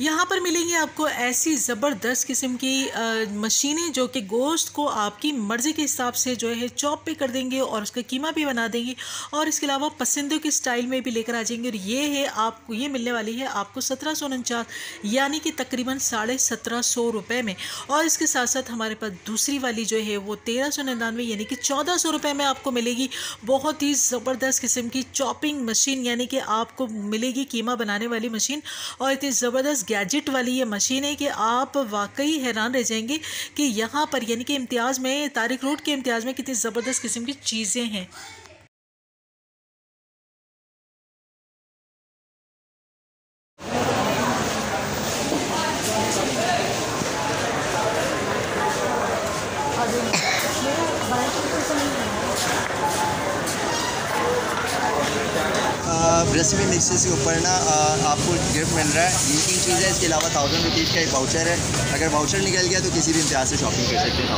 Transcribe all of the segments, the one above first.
यहाँ पर मिलेंगी आपको ऐसी ज़बरदस्त किस्म की आ, मशीनें जो कि गोश्त को आपकी मर्ज़ी के हिसाब से जो है चॉप भी कर देंगे और उसका कीमा भी बना देंगे और इसके अलावा पसंदों के स्टाइल में भी लेकर आ जाएंगे और ये है आपको ये मिलने वाली है आपको सत्रह सौ उनचास यानी कि तकरीबन साढ़े सत्रह सौ रुपये में और इसके साथ साथ हमारे पास दूसरी वाली जो है वो तेरह सौ निन्यानवे यानी कि चौदह सौ रुपये में आपको मिलेगी बहुत ही ज़बरदस्त किस्म की चॉपिंग मशीन यानी कि आपको मिलेगी कीमा बनाने वाली मशीन और इतनी ज़बरदस्त गैजेट वाली ये मशीन है कि आप वाकई हैरान रह जाएंगे कि यहाँ पर यानी कि इम्तियाज़ में तारिक रोड के इम्तियाज़ में कितनी ज़बरदस्त किस्म की चीज़ें हैं रेसिपी मिक्सेस के ऊपर ना आपको गिफ्ट मिल रहा है ये चीज़ है इसके अलावा थाउजेंड रुपीज़ का एक वाउचर है अगर वाउचर निकल गया तो किसी भी इम्तिहाज से शॉपिंग कर सकते हैं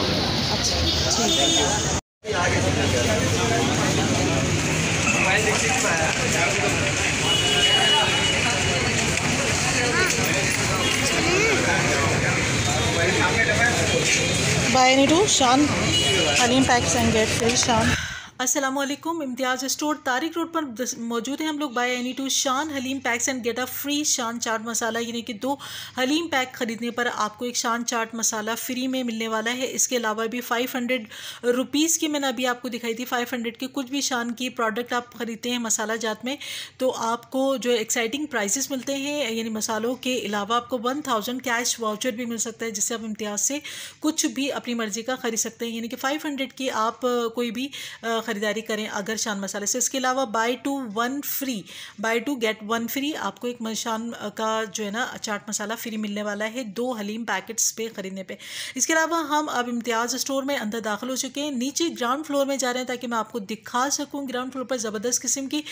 थाउजेंड बाय नीटू शान हनी पैक्स एंड गेट फिर शान असलम इम्तियाज़ स्टोर तारिक रोड पर मौजूद है हम लोग buy any two Shan haleem packs and get a free Shan chaat मसाला यानी कि दो हलीम पैक ख़रीदने पर आपको एक शान चाट मसाला फ्री में मिलने वाला है इसके अलावा भी फ़ाइव हंड्रेड रुपीज़ की मैंने अभी आपको दिखाई थी फ़ाइव हंड्रेड के कुछ भी शान की प्रोडक्ट आप ख़रीदते हैं मसाला जात में तो आपको जो एक्साइटिंग प्राइसेस मिलते हैं यानी मसालों के अलावा आपको वन थाउजेंड कैश वाउचर भी मिल सकता है जिससे आप इम्तियाज़ से कुछ भी अपनी मर्ज़ी का ख़रीद सकते हैं यानी कि फ़ाइव हंड्रेड की आप कोई भी ख़रीदारी करें अगर शान मसाले से इसके अलावा buy two one free buy two get one free आपको एक शान का जो है ना चाट मसाला फ्री मिलने वाला है दो हलीम पैकेट्स पे ख़रीदने पे इसके अलावा हम अब इम्तियाज़ स्टोर में अंदर दाखिल हो चुके हैं नीचे ग्राउंड फ्लोर में जा रहे हैं ताकि मैं आपको दिखा सकूँ ग्राउंड फ्लोर पर ज़बरदस्त किस्म की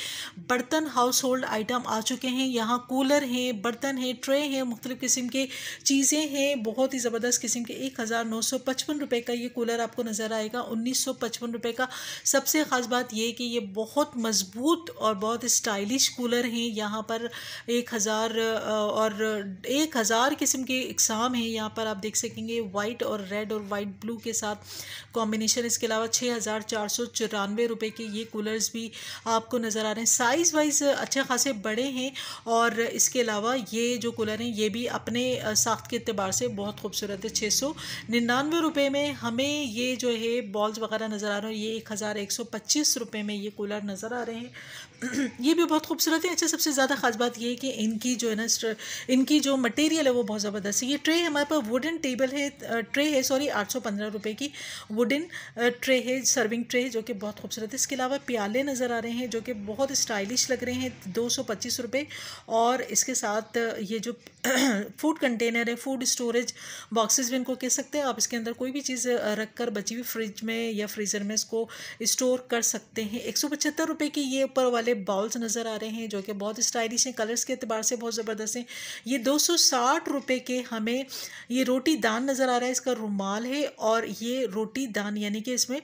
बर्तन हाउस होल्ड आइटम आ चुके हैं यहाँ कूलर हैं बर्तन हैं ट्रे हैं मुख्तलिफ़ किस्म के चीज़ें हैं बहुत ही ज़बरदस्त किस्म के एक हज़ार नौ सौ पचपन रुपये का ये कूलर आपको नज़र आएगा उन्नीस सौ पचपन रुपये का सब सबसे ख़ास बात ये कि ये बहुत मज़बूत और बहुत स्टाइलिश कूलर हैं यहाँ पर एक हज़ार और एक हज़ार किस्म के इकसाम हैं यहाँ पर आप देख सकेंगे वाइट और रेड और वाइट ब्लू के साथ कॉम्बिनेशन इसके अलावा छः हज़ार चार सौ चौरानवे रुपये के ये कूलर्स भी आपको नज़र आ रहे हैं साइज़ वाइज अच्छे खासे बड़े हैं और इसके अलावा ये जो कूलर हैं ये भी अपने साख्त के अतबार से बहुत खूबसूरत है छः सौ निन्यानवे रुपये में हमें ये जो है बॉल्स वगैरह नज़र आ रहे हैं ये एक हज़ार एक 125 रुपए में ये कूलर नज़र आ रहे हैं ये भी बहुत खूबसूरत है अच्छा सबसे ज़्यादा ख़ास बात ये है कि इनकी जो है ना इनकी जो मटेरियल है वो बहुत ज़बरदस्त है ये ट्रे हमारे पास वुडन टेबल है ट्रे है सॉरी आठ सौ की वुडन ट्रे है सर्विंग ट्रे जो कि बहुत खूबसूरत है इसके अलावा प्याले नज़र आ रहे हैं जो कि बहुत स्टाइलिश लग रहे हैं दो सौ और इसके साथ ये जो फूड कंटेनर है फूड स्टोरेज बॉक्सेस भी इनको कह सकते हैं आप इसके अंदर कोई भी चीज़ रख बची हुई फ्रिज में या फ्रीज़र में इसको स्टोर स्टोर कर सकते हैं एक सौ पचहत्तर रुपये के ये ऊपर वाले बाउल्स नज़र आ रहे हैं जो कि बहुत स्टाइलिश हैं कलर्स के अतबार से बहुत ज़बरदस्त हैं ये दो सौ साठ रुपये के हमें ये रोटी दान नज़र आ रहा है इसका रुमाल है और ये रोटी दान यानी कि इसमें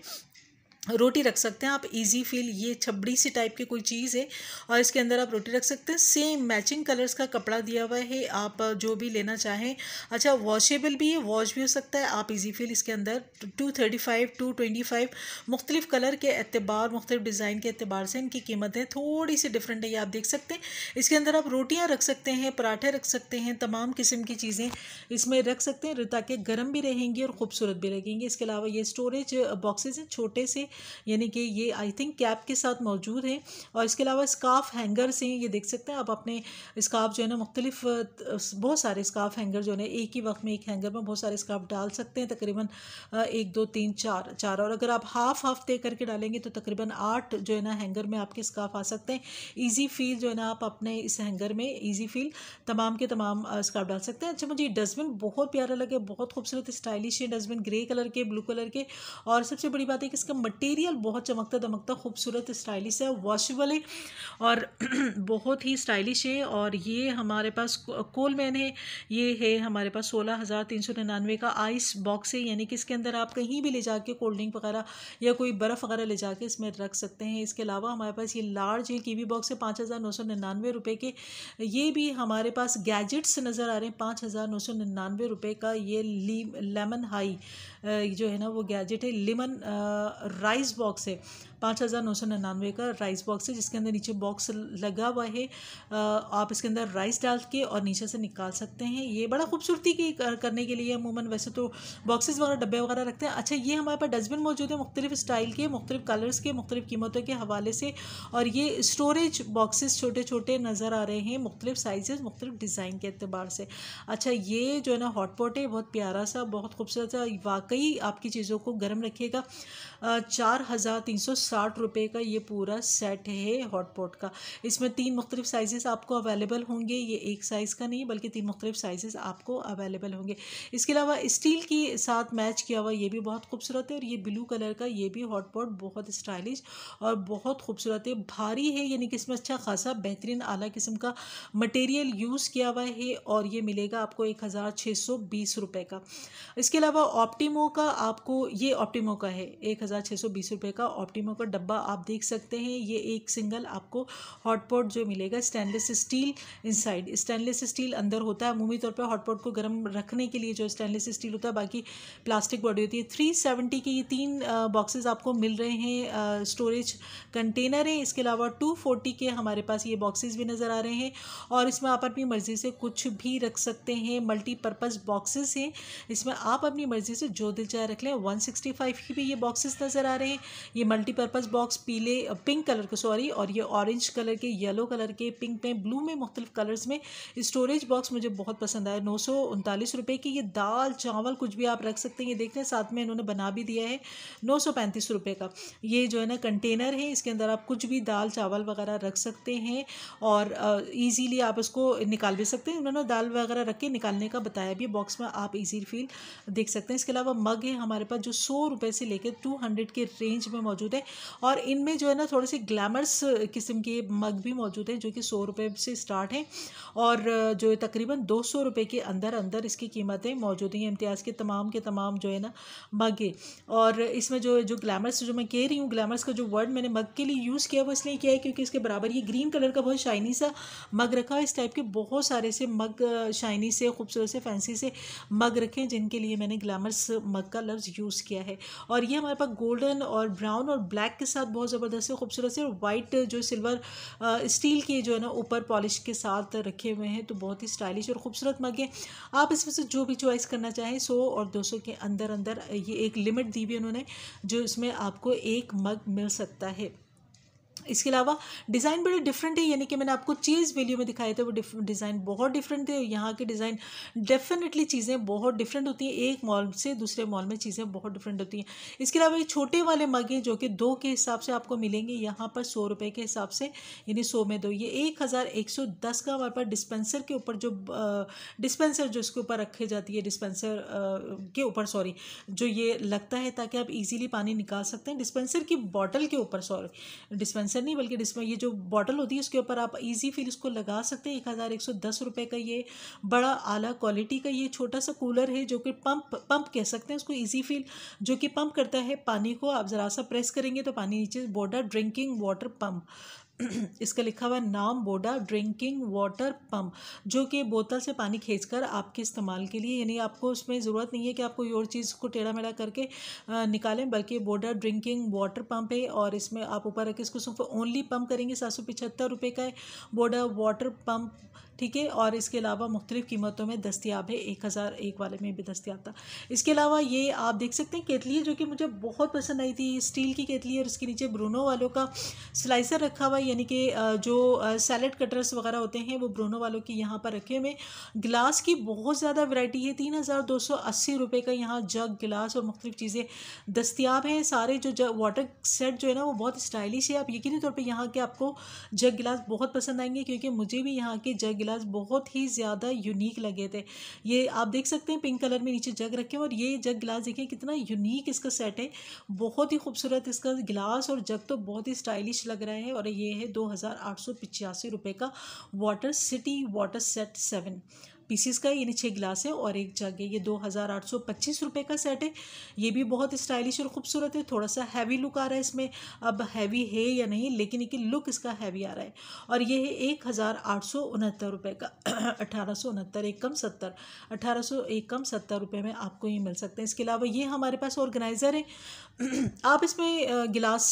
रोटी रख सकते हैं आप इजी फील ये छबड़ी सी टाइप की कोई चीज़ है और इसके अंदर आप रोटी रख सकते हैं सेम मैचिंग कलर्स का कपड़ा दिया हुआ है आप जो भी लेना चाहें अच्छा वॉशेबल भी है वॉश भी हो सकता है आप इजी फील इसके अंदर two thirty five two twenty five मुख्तलिफ कलर के अतबार मुख्तलिफ डिज़ाइन के अतबार से इनकी कीमत है थोड़ी सी डिफरेंट है ये आप देख सकते हैं इसके अंदर आप रोटियाँ रख सकते हैं पराठे रख सकते हैं तमाम किस्म की चीज़ें इसमें रख सकते हैं ताकि गर्म भी रहेंगी और ख़ूबसूरत भी रहेंगी इसके अलावा ये स्टोरेज बॉक्सेज हैं छोटे से यानी कि ये आई थिंक कैप के साथ मौजूद हैं और इसके अलावा स्काफ हैंगर हैं ये देख सकते हैं आप अपने स्काफ जो है ना मुख्तलिफ बहुत सारे स्काफ हैंगर जो है एक ही वक्त में एक हैंगर में बहुत सारे स्काफ डाल सकते हैं तकरीबन एक दो तीन चार चार और अगर आप हाफ हाफ दे करके डालेंगे तो तकरीबन आठ जो है ना हैंगर में आपके स्काफ आ सकते हैं ईजी फील जो है ना आप अपने इस हैंगर में ईजी फील तमाम के तमाम स्काफ डाल सकते हैं अच्छा मुझे डस्टबिन बहुत प्यारा लगे बहुत खूबसूरत स्टाइलिश है डस्टबिन ग्रे कलर के ब्लू कलर के और सबसे बड़ी बात है कि इसका मटेरियल बहुत चमकता दमकता खूबसूरत स्टाइलिश है वॉशेबल है और बहुत ही स्टाइलिश है और ये हमारे पास कोल मैन है ये है हमारे पास सोलह हज़ार तीन सौ निन्यानवे का आइस बॉक्स है यानी कि इसके अंदर आप कहीं भी ले जाके कोल्ड ड्रिंक वगैरह या कोई बर्फ़ वगैरह ले जाके इसमें रख सकते हैं इसके अलावा हमारे पास ये लार्ज है कीवी बॉक्स है पाँच हज़ार नौ सौ निन्यानवे रुपये के ये भी हमारे पास गैजेट्स नज़र आ रहे हैं पाँच हज़ार नौ सौ निन्यानवे रुपये का ये लेमन हाई जो है ना वो गैजेट है लेमन राइस बॉक्स है पाँच हज़ार नौ सौ निन्यानवे का राइस बॉक्स है जिसके अंदर नीचे बॉक्स लगा हुआ है आप इसके अंदर राइस डाल के और नीचे से निकाल सकते हैं ये बड़ा खूबसूरती की करने के लिए अमूमन वैसे तो बॉक्सेस वगैरह डब्बे वगैरह रखते हैं अच्छा ये हमारे पास डस्टबिन मौजूद है मुख्तलिफ स्टाइल के मुख्तलिफ कलर्स के मुख्तलिफ कीमतों के हवाले से और ये स्टोरेज बॉक्सेस छोटे छोटे नज़र आ रहे हैं मुख्तलिफ साइजेस मुख्तलिफ डिज़ाइन के अतबार से अच्छा ये जो है ना हॉटपॉट है बहुत प्यारा सा बहुत खूबसूरत सा वाकई आपकी चीज़ों को गर्म रखेगा चार हज़ार तीन सौ साठ रुपये का ये पूरा सेट है हॉटपॉट का इसमें तीन मुख्तलिफ साइजेस आपको अवेलेबल होंगे ये एक साइज़ का नहीं बल्कि तीन मुख्तलिफ साइजेस आपको अवेलेबल होंगे इसके अलावा स्टील के साथ मैच किया हुआ ये भी बहुत खूबसूरत है और ये ब्लू कलर का ये भी हॉटपॉट बहुत स्टाइलिश और बहुत खूबसूरत है भारी है यानी कि इसमें अच्छा खासा बेहतरीन आला किस्म का मटेरियल यूज़ किया हुआ है और ये मिलेगा आपको एक हज़ार छः सौ बीस रुपये का इसके अलावा ऑप्टीमो का आपको ये ऑप्टीमो का है एक हज़ार छः सौ बीस रुपये का ऑप्टीमो ऊपर डब्बा आप देख सकते हैं ये एक सिंगल आपको हॉटपॉट जो मिलेगा stainless steel inside stainless steel अंदर होता है अमूमी तौर पर हॉटपॉट को गर्म रखने के लिए जो स्टेनलेस स्टील होता है बाकी प्लास्टिक बॉडी होती है थ्री सेवेंटी के ये तीन बॉक्सेज आपको मिल रहे हैं स्टोरेज कंटेनर है इसके अलावा टू फोर्टी के हमारे पास ये बॉक्सेज भी नज़र आ रहे हैं और इसमें आप अपनी मर्ज़ी से कुछ भी रख सकते हैं मल्टीपर्पज़ बॉक्सेस हैं इसमें आप अपनी मर्ज़ी से जो दिल चाहे रख लें वन सिक्सटी फाइव की भी ये बॉक्सेज नज़र आ रहे हैं ये मल्टीपर्प पास बॉक्स पीले पिंक कलर का सॉरी और ये ऑरेंज कलर के येलो कलर के पिंक में ब्लू में मुख्तलिफ़ कलर्स में स्टोरेज बॉक्स मुझे बहुत पसंद आया नौ सौ उनतालीस रुपये की ये दाल चावल कुछ भी आप रख सकते हैं ये देखते हैं साथ में इन्होंने बना भी दिया है नौ सौ पैंतीस रुपये का ये जो है ना कंटेनर है इसके अंदर आप कुछ भी दाल चावल वगैरह रख सकते हैं और ईजीली आप उसको निकाल भी सकते हैं उन्होंने दाल वगैरह रख के निकालने का बताया भी बॉक्स में आप ईजी फील देख सकते हैं इसके अलावा मग है हमारे पास जो सौ रुपये से लेकर टू हंड्रेड के रेंज में मौजूद है और इनमें जो है ना थोड़े से ग्लैमरस किस्म के मग भी मौजूद हैं जो कि सौ रुपये से स्टार्ट हैं और जो तकरीबन दो सौ रुपये के अंदर अंदर इसकी कीमतें मौजूद हैं इम्तियाज़ के तमाम के तमाम जो है ना मग है और इसमें जो जो ग्लैमरस जो मैं कह रही हूँ ग्लैमरस का जो वर्ड मैंने मग के लिए यूज़ किया वो इसलिए किया है क्योंकि इसके बराबर ये ग्रीन कलर का बहुत शाइनी सा मग रखा है इस टाइप के बहुत सारे से मग शाइनी से खूबसूरत से फैंसी से मग रखे जिनके लिए मैंने ग्लैमरस मग का लफ्ज़ यूज़ किया है और ये हमारे पास गोल्डन और ब्राउन और ब्लैक ब्लैक के साथ बहुत ज़बरदस्त है खूबसूरत से और वाइट जो सिल्वर स्टील के जो है ना ऊपर पॉलिश के साथ रखे हुए हैं तो बहुत ही स्टाइलिश और ख़ूबसूरत मग है आप इसमें से जो भी चॉइस करना चाहें सौ और दो सौ के अंदर अंदर ये एक लिमिट दी हुई उन्होंने जो इसमें आपको एक मग मिल सकता है इसके अलावा डिज़ाइन बड़े डिफरेंट है यानी कि मैंने आपको चीज़ वैल्यू में दिखाए थे वो डिज़ाइन बहुत डिफरेंट थे यहाँ के डिज़ाइन डेफिनेटली चीज़ें बहुत डिफरेंट होती हैं एक मॉल से दूसरे मॉल में चीज़ें बहुत डिफरेंट होती हैं इसके अलावा ये छोटे वाले मग हैं जो कि दो के हिसाब से आपको मिलेंगे यहाँ पर सौ रुपये के हिसाब से यानी सौ में दो ये एक हज़ार एक सौ दस का हमारे पास डिस्पेंसर के ऊपर जो डिस्पेंसर जो इसके ऊपर रखे जाती है डिस्पेंसर के ऊपर सॉरी जो ये लगता है ताकि आप ईजिली पानी निकाल सकते हैं डिस्पेंसर की बॉटल के ऊपर सॉरी डिस्पेंसर आंसर नहीं बल्कि डिस्प्ले ये जो बॉटल होती है उसके ऊपर आप इजी फील इसको लगा सकते हैं एक हज़ार एक सौ दस रुपये का ये बड़ा आला क्वालिटी का ये छोटा सा कूलर है जो कि पंप पंप कह सकते हैं उसको इजी फील जो कि पंप करता है पानी को आप ज़रा सा प्रेस करेंगे तो पानी नीचे बॉडर ड्रिंकिंग वाटर पम्प इसका लिखा हुआ नाम बोडा ड्रिंकिंग वाटर पम्प जो कि बोतल से पानी खींच कर आपके इस्तेमाल के लिए यानी आपको उसमें ज़रूरत नहीं है कि आप कोई और चीज़ को टेढ़ा मेढ़ा करके निकालें बल्कि बोडा ड्रिंकिंग वाटर पम्प है और इसमें आप ऊपर रखें इसको सिर्फ ओनली पम्प करेंगे सात सौ पिछहत्तर रुपये का है बोडा वाटर पम्प ठीक है और इसके अलावा मुख्तलिफ़ कीमतों में दस्तियाब है एक हज़ार एक वाले में भी दस्तियाब था इसके अलावा ये आप देख सकते हैं केतली है जो कि मुझे बहुत पसंद आई थी स्टील की केतली और इसके नीचे ब्रोनो वालों का स्लाइसर रखा हुआ यानी कि जो सैलड कटर्स वगैरह होते हैं वो ब्रोनो वालों के यहाँ पर रखे हुए गिलास की बहुत ज़्यादा वैरायटी है तीन हज़ार दो सौ अस्सी रुपये का यहाँ जग गिलास और मुख्तलिफ चीज़ें दस्तियाब हैं सारे जो जग वाटर सेट जो है ना वो बहुत स्टाइलिश है आप यकीनी तौर पर यहाँ के आपको जग गिलास बहुत पसंद आएंगे क्योंकि मुझे भी यहाँ के जग गिलास कलर्स बहुत ही ज़्यादा यूनिक लगे थे ये आप देख सकते हैं पिंक कलर में नीचे जग रखे हैं और ये जग गिलास देखें कितना यूनिक इसका सेट है बहुत ही खूबसूरत इसका गिलास और जग तो बहुत ही स्टाइलिश लग रहा है और ये है दो हज़ार आठ सौ पिचासी का water city water set seven pieces का है यानी छः गिलास है और एक जग है ये दो हज़ार आठ सौ पच्चीस रुपये का सेट है ये भी बहुत स्टाइलिश और ख़ूबसूरत है थोड़ा सा हैवी लुक आ रहा है इसमें अब हैवी है या नहीं लेकिन एक लुक इसका हैवी आ रहा है और ये है एक हज़ार आठ सौ उनहत्तर रुपये का अठारह सौ उनहत्तर एक कम सत्तर अठारह सौ एक कम सत्तर रुपये में आपको ये मिल सकते हैं इसके अलावा ये हमारे पास ऑर्गेनाइज़र है आप इसमें गिलास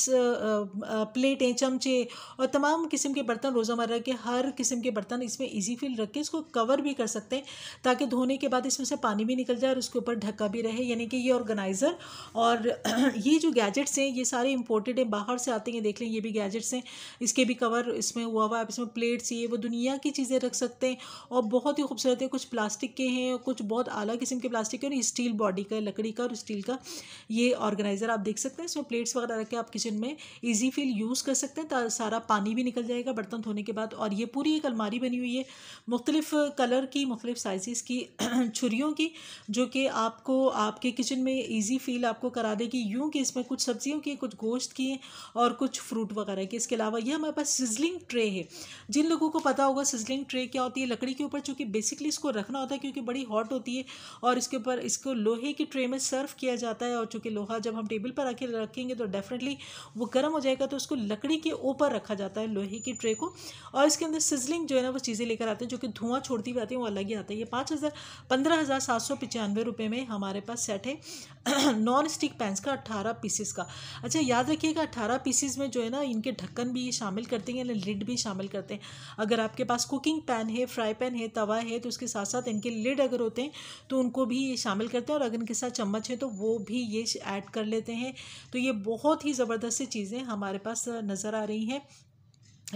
प्लेटें चमचे और तमाम किस्म के बर्तन रोज़मर्रा के हर किस्म के बर्तन इसमें ईजी फील रख के इसको कवर भी कर सकते सकते हैं ताकि धोने के बाद इसमें से पानी भी निकल जाए और उसके ऊपर ढका भी रहे यानी कि ये ऑर्गेनाइज़र और ये जो गैजेट्स हैं ये सारे इंपोर्टेड हैं बाहर से आते हैं देख लें ये भी गैजेट्स हैं इसके भी कवर इसमें हुआ हुआ है आप इसमें प्लेट्स ये वो दुनिया की चीज़ें रख सकते हैं और बहुत ही खूबसूरत है कुछ प्लास्टिक के हैं कुछ बहुत अलग किस्म के प्लास्टिक के और स्टील बॉडी का लकड़ी का और स्टील का ये ऑर्गेनाइज़र आप देख सकते हैं इसमें प्लेट्स वगैरह रख के आप किचन में ईजी फील यूज़ कर सकते हैं सारा पानी भी निकल जाएगा बर्तन धोने के बाद और ये पूरी एक अलमारी बनी हुई है मुख्तलिफ कलर की मुख्तलिफ़ साइज़ की छुरीों की जो कि आपको आपके किचन में ईजी फील आपको करा देगी यूँ कि इसमें कुछ सब्जियों की कुछ गोश्त की और कुछ फ्रूट वगैरह के इसके अलावा यह हमारे पास सिजलिंग ट्रे है जिन लोगों को पता होगा सिजलिंग ट्रे क्या होती है लकड़ी के ऊपर चूँकि बेसिकली इसको रखना होता है क्योंकि बड़ी हॉट होती है और इसके ऊपर इसको लोहे की ट्रे में सर्व किया जाता है और चूँकि लोहा जब हम टेबल पर रखे रखेंगे तो डेफिनेटली वो गर्म हो जाएगा तो उसको लकड़ी के ऊपर रखा जाता है लोहे की ट्रे को और इसके अंदर सिजलिंग जो है ना वो चीज़ें लेकर आते हैं जो कि धुआं छोड़ती भी आती है वो अलग अलग ही आता है ये पाँच हज़ार पंद्रह हज़ार सात सौ पचानवे रुपये में हमारे पास सेट है नॉन स्टिक पैंस का अट्ठारह पीसेस का अच्छा याद रखिएगा अट्ठारह पीसेस में जो है ना इनके ढक्कन भी शामिल करते हैं लिड भी शामिल करते हैं अगर आपके पास कुकिंग पैन है फ्राई पैन है तवा है तो उसके साथ साथ इनके लिड अगर होते हैं तो उनको भी ये शामिल करते हैं और अगर इनके साथ चम्मच है तो वो भी ये ऐड कर लेते हैं तो ये बहुत ही ज़बरदस्त चीज़ें हमारे पास नज़र आ रही हैं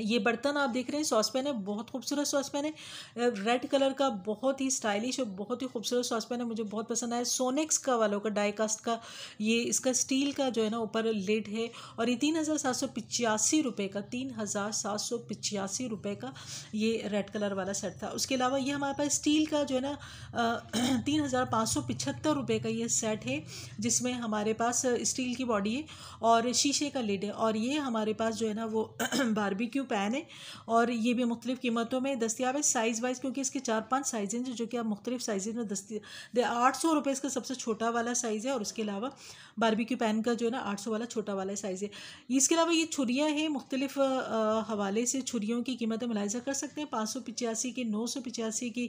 ये बर्तन आप देख रहे हैं सॉस पैन है बहुत खूबसूरत सॉस पैन है रेड कलर का बहुत ही स्टाइलिश और बहुत ही खूबसूरत सॉस पैन है मुझे बहुत पसंद आया सोनेक्स का वालों का डाईकास्ट का ये इसका स्टील का जो है ना ऊपर लेड है और ये तीन हज़ार सात सौ पिचासी रुपये का तीन हज़ार सात सौ पिचासी रुपये का ये रेड कलर वाला सेट था उसके अलावा ये हमारे पास स्टील का जो है ना तीन हज़ार पाँच सौ पिछहत्तर रुपये का ये सेट है जिसमें हमारे पास स्टील की बॉडी है और शीशे का लेड है और ये हमारे पास जो है ना वो बारबिक्यू क्यू पैन है और ये भी मुख्तलिफ कीमतों में दस्तियाब है साइज़ वाइज क्योंकि इसके चार पाँच साइज़ हैं जो कि आप मुख्तलिफ साइज़ में दस्ती आठ सौ रुपये इसका सबसे छोटा वाला साइज़ है और उसके अलावा बारबी क्यू पैन का जो है ना आठ सौ वाला छोटा वाला साइज़ है इसके अलावा ये छुरियाँ हैं मुख्तलिफ हवाले से छुरियों की कीमतें मुलायजा कर सकते हैं पाँच सौ पिचासी की नौ सौ पिचासी की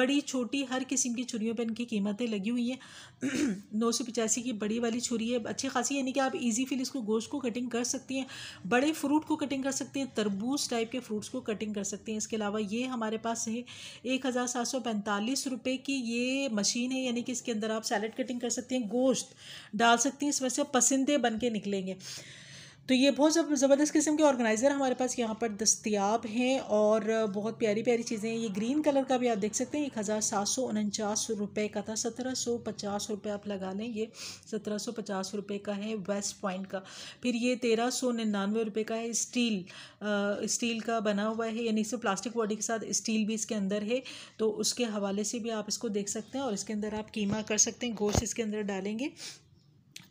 बड़ी छोटी हर किस्म की छुरियों पर इनकी कीमतें लगी हुई हैं नौ सौ पिचासी की बड़ी वाली छुरी है अच्छी खासी यानी कि आप ईजी फील इसको गोश्त को कटिंग कर सकती हैं बड़े फ्रूट को कटिंग कर सकते हैं तरबूज तरबूज टाइप के फ्रूट्स को कटिंग कर सकते हैं इसके अलावा ये हमारे पास है एक हज़ार सात सौ पैंतालीस रुपये की ये मशीन है यानी कि इसके अंदर आप सैलड कटिंग कर सकते हैं गोश्त डाल सकते हैं इसमें से पसंदे बन के निकलेंगे तो ये बहुत ज़बरदस्त किस्म के ऑर्गेनाइज़र हमारे पास यहाँ पर दस्तियाब हैं और बहुत प्यारी प्यारी चीज़ें हैं ये ग्रीन कलर का भी आप देख सकते हैं एक हज़ार सात सौ उनचास रुपये का था सत्रह सौ पचास रुपये आप लगा लें ये सत्रह सौ पचास रुपये का है वेस्ट पॉइंट का फिर ये तेरह सौ निन्यानवे रुपये का है स्टील आ, स्टील का बना हुआ है यानी इसमें प्लास्टिक बॉडी के साथ स्टील भी इसके अंदर है तो उसके हवाले से भी आप इसको देख सकते हैं और इसके अंदर आप कीमा कर सकते हैं गोश्त इसके अंदर डालेंगे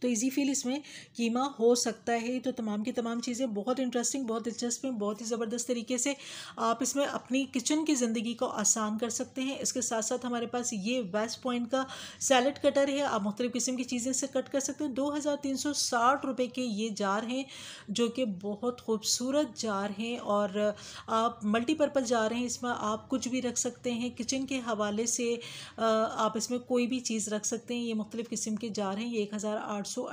तो इजी फील इसमें कीमा हो सकता है तो तमाम की तमाम चीज़ें बहुत इंटरेस्टिंग बहुत दिलचस्प हैं बहुत ही ज़बरदस्त तरीके से आप इसमें अपनी किचन की ज़िंदगी को आसान कर सकते हैं इसके साथ साथ हमारे पास ये वेस्ट पॉइंट का सैलड कटर है आप मुख्तलिफ़ किस्म की चीज़ें से कट कर सकते हैं दो हज़ार तीन सौ साठ रुपये के ये जार हैं जो कि बहुत खूबसूरत जार हैं और आप मल्टीपर्पज़ जार हैं इसमें आप कुछ भी रख सकते हैं किचन के हवाले से आप इसमें कोई भी चीज़ रख सकते हैं ये मुख्तलिफ़ किस्म के जार हैं ये एक हज़ार आठ सौ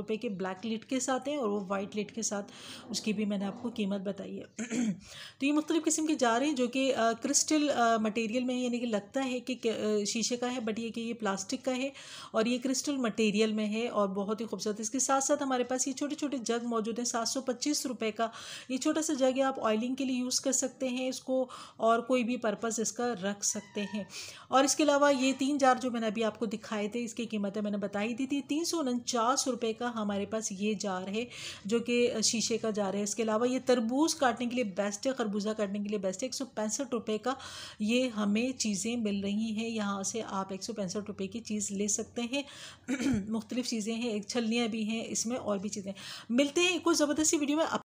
रुपए के ब्लैक लिट के साथ हैं और वो वाइट लिट के साथ उसकी भी मैंने आपको कीमत बताई है तो ये मुख्तलिफ़ किस्म के जा रहे हैं जो कि क्रिस्टल मटेरियल में यानी कि लगता है कि शीशे का है बट ये कि ये प्लास्टिक का है और ये क्रिस्टल मटेरियल में है और बहुत ही खूबसूरत इसके साथ साथ हमारे पास ये छोटे छोटे जग मौजूद हैं सात सौ का ये छोटा सा जग है आप ऑयलिंग के लिए यूज़ कर सकते हैं इसको और कोई भी पर्पज़ इसका रख सकते हैं और इसके अलावा ये तीन जार जो मैंने अभी आपको दिखाए थे इसकी कीमतें मैंने बताई दी थी तीन सौ पचास रुपए का हमारे पास ये जार है जो कि शीशे का जार है इसके अलावा ये तरबूज काटने के लिए बेस्ट है खरबूजा काटने के लिए बेस्ट है एक सौ पैंसठ रुपये का ये हमें चीज़ें मिल रही हैं यहाँ से आप एक सौ पैंसठ रुपये की चीज़ ले सकते हैं मुख्तलिफ़ चीज़ें हैं एक छलनियाँ भी हैं इसमें और भी चीज़ें मिलते हैं कुछ ज़बरदस्ती वीडियो में